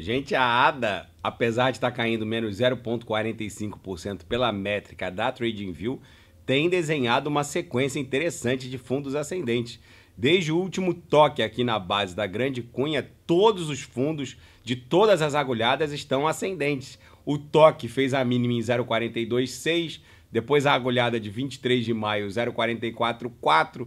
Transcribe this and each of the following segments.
Gente, a ADA, apesar de estar tá caindo menos 0,45% pela métrica da TradingView, tem desenhado uma sequência interessante de fundos ascendentes. Desde o último toque aqui na base da Grande Cunha, todos os fundos de todas as agulhadas estão ascendentes. O toque fez a mínima em 0,426, depois a agulhada de 23 de maio 0,444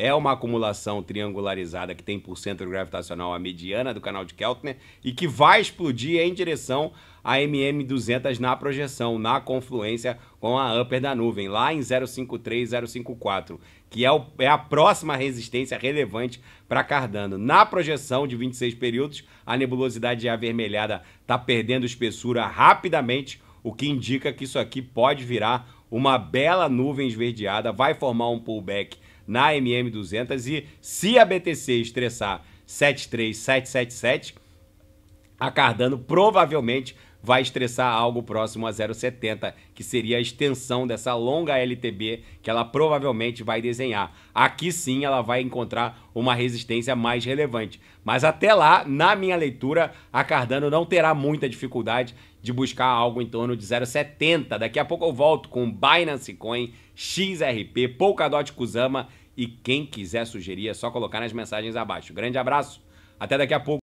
é uma acumulação triangularizada que tem por centro gravitacional a mediana do canal de Keltner e que vai explodir em direção a MM200 na projeção, na confluência com a upper da nuvem, lá em 053, 054, que é, o, é a próxima resistência relevante para Cardano. Na projeção de 26 períodos, a nebulosidade avermelhada está perdendo espessura rapidamente, o que indica que isso aqui pode virar uma bela nuvem esverdeada, vai formar um pullback na MM200 e se a BTC estressar 73777, a Cardano provavelmente vai estressar algo próximo a 0,70, que seria a extensão dessa longa LTB que ela provavelmente vai desenhar. Aqui sim ela vai encontrar uma resistência mais relevante. Mas até lá, na minha leitura, a Cardano não terá muita dificuldade de buscar algo em torno de 0,70. Daqui a pouco eu volto com Binance Coin, XRP, Polkadot Kusama e quem quiser sugerir é só colocar nas mensagens abaixo. Grande abraço, até daqui a pouco.